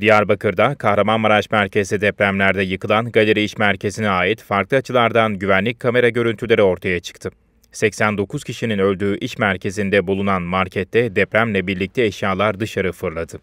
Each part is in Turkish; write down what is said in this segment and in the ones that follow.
Diyarbakır'da Kahramanmaraş merkezli depremlerde yıkılan galeri iş merkezine ait farklı açılardan güvenlik kamera görüntüleri ortaya çıktı. 89 kişinin öldüğü iş merkezinde bulunan markette depremle birlikte eşyalar dışarı fırladı.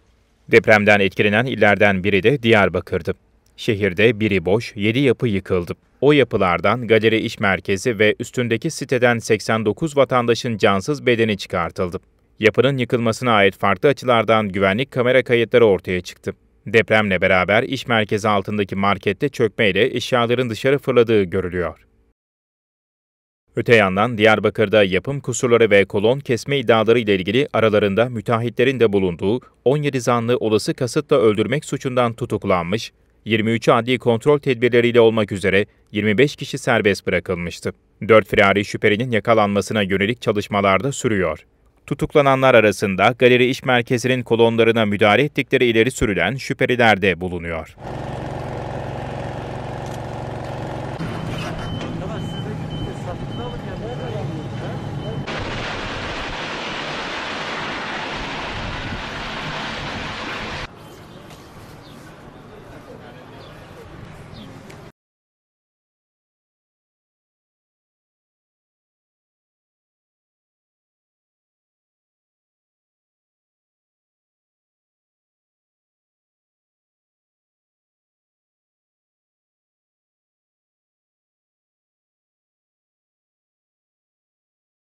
Depremden etkilenen illerden biri de Diyarbakır'dı. Şehirde biri boş, 7 yapı yıkıldı. O yapılardan galeri iş merkezi ve üstündeki siteden 89 vatandaşın cansız bedeni çıkartıldı. Yapının yıkılmasına ait farklı açılardan güvenlik kamera kayıtları ortaya çıktı. Depremle beraber iş merkezi altındaki markette çökmeyle eşyaların dışarı fırladığı görülüyor. Öte yandan Diyarbakır'da yapım kusurları ve kolon kesme iddiaları ile ilgili aralarında müteahhitlerin de bulunduğu 17 zanlı olası kasıtla öldürmek suçundan tutuklanmış, 23 adli kontrol tedbirleriyle olmak üzere 25 kişi serbest bırakılmıştı. 4 firari şüphelinin yakalanmasına yönelik çalışmalarda sürüyor. Tutuklananlar arasında galeri iş merkezinin kolonlarına müdahale ettikleri ileri sürülen şüpheliler de bulunuyor.